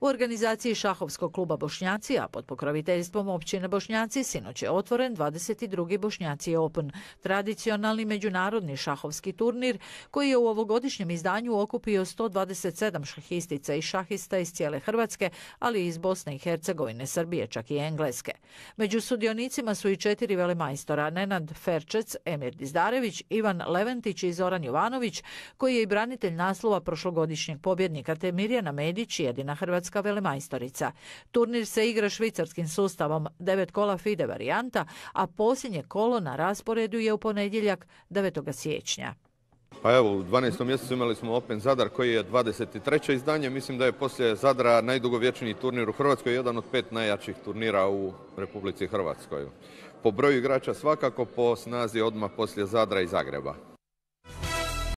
U organizaciji šahovskog kluba Bošnjaci, a pod pokroviteljstvom općine Bošnjaci, sinoć je otvoren 22. Bošnjaci Open, tradicionalni međunarodni šahovski turnir koji je u ovogodišnjem izdanju okupio 127 šahistica i šahista iz cijele Hrvatske, ali i iz Bosne i Hercegovine, Srbije, čak i Engleske. Među sudionicima su i četiri velemajstora, Nenad Ferčec, Emir Dizdarević, Ivan Leventić i Zoran Jovanović, koji je i branitelj naslova prošlogodišnjeg pobjednika, te Mirjana Medić, jedina Hrvatska Hrvatska velemajstorica. Turnir se igra švicarskim sustavom, devet kola FIDE varijanta, a posljednje kolo na rasporedu je u ponedjeljak 9. siječnja. Pa evo, u 12. mjesecu imali smo Open Zadar koji je 23. izdanje. Mislim da je poslije Zadra najdugovječniji turnir u Hrvatskoj, jedan od pet najjačih turnira u Republici Hrvatskoj. Po broju igrača svakako, po snazi odmah poslije Zadra i Zagreba.